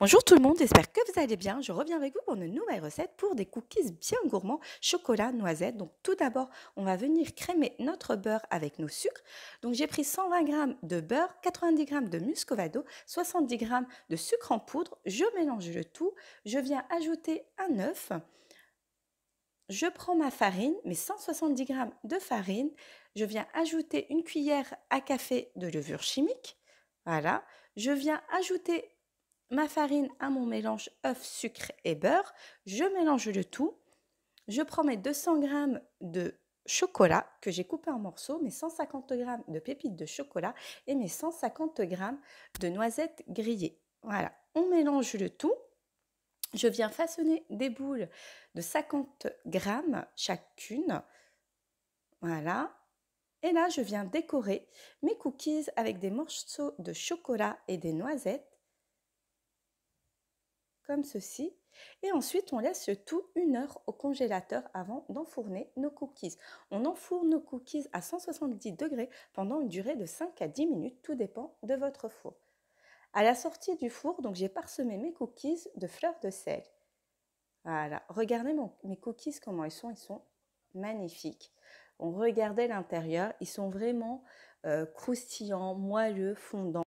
Bonjour tout le monde, j'espère que vous allez bien. Je reviens avec vous pour une nouvelle recette pour des cookies bien gourmands, chocolat, noisette. Donc tout d'abord, on va venir crémer notre beurre avec nos sucres. Donc j'ai pris 120 g de beurre, 90 g de muscovado, 70 g de sucre en poudre. Je mélange le tout. Je viens ajouter un œuf. Je prends ma farine, mes 170 g de farine. Je viens ajouter une cuillère à café de levure chimique. Voilà. Je viens ajouter ma farine à mon mélange œufs, sucre et beurre. Je mélange le tout. Je prends mes 200 g de chocolat que j'ai coupé en morceaux, mes 150 g de pépites de chocolat et mes 150 g de noisettes grillées. Voilà, on mélange le tout. Je viens façonner des boules de 50 g chacune. Voilà. Et là, je viens décorer mes cookies avec des morceaux de chocolat et des noisettes comme ceci. Et ensuite, on laisse tout une heure au congélateur avant d'enfourner nos cookies. On enfourne nos cookies à 170 degrés pendant une durée de 5 à 10 minutes, tout dépend de votre four. À la sortie du four, donc j'ai parsemé mes cookies de fleurs de sel. Voilà, regardez mon, mes cookies comment ils sont, ils sont magnifiques. On regardait l'intérieur, ils sont vraiment euh, croustillants, moelleux, fondants.